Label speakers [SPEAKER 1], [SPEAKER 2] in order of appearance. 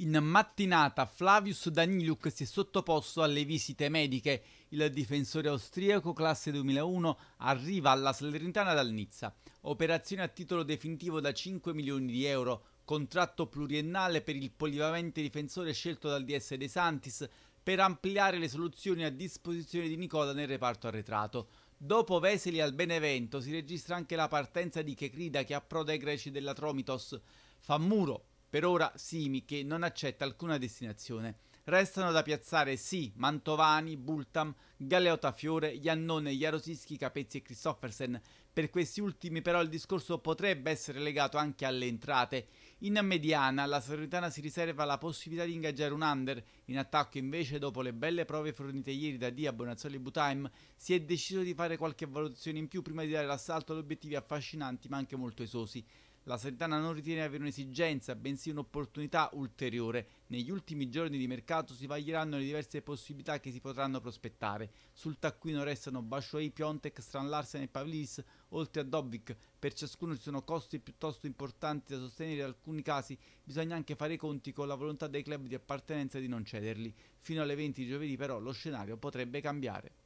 [SPEAKER 1] In mattinata Flavius Daniliuk si è sottoposto alle visite mediche. Il difensore austriaco classe 2001 arriva alla Salernitana dal Nizza. Operazione a titolo definitivo da 5 milioni di euro, contratto pluriennale per il polivamente difensore scelto dal DS De Santis per ampliare le soluzioni a disposizione di Nicola nel reparto arretrato. Dopo Veseli al Benevento si registra anche la partenza di Checrida che approda ai greci della Tromitos. Fa muro per ora Simi che non accetta alcuna destinazione. Restano da piazzare sì Mantovani, Bultam, Galeota Fiore, Iannone, Jarosischi, Capezzi e Christoffersen. Per questi ultimi però il discorso potrebbe essere legato anche alle entrate. In mediana la Salernitana si riserva la possibilità di ingaggiare un under. In attacco invece dopo le belle prove fornite ieri da Dia, Bonazzoli e Butaim si è deciso di fare qualche valutazione in più prima di dare l'assalto ad obiettivi affascinanti ma anche molto esosi. La Santana non ritiene avere un'esigenza, bensì un'opportunità ulteriore. Negli ultimi giorni di mercato si vaglieranno le diverse possibilità che si potranno prospettare. Sul taccuino restano Bashoi, Piontek, Stranlarsen e Pavlis, oltre a Dobbik. Per ciascuno ci sono costi piuttosto importanti da sostenere, in alcuni casi bisogna anche fare i conti con la volontà dei club di appartenenza di non cederli. Fino alle 20 di giovedì però lo scenario potrebbe cambiare.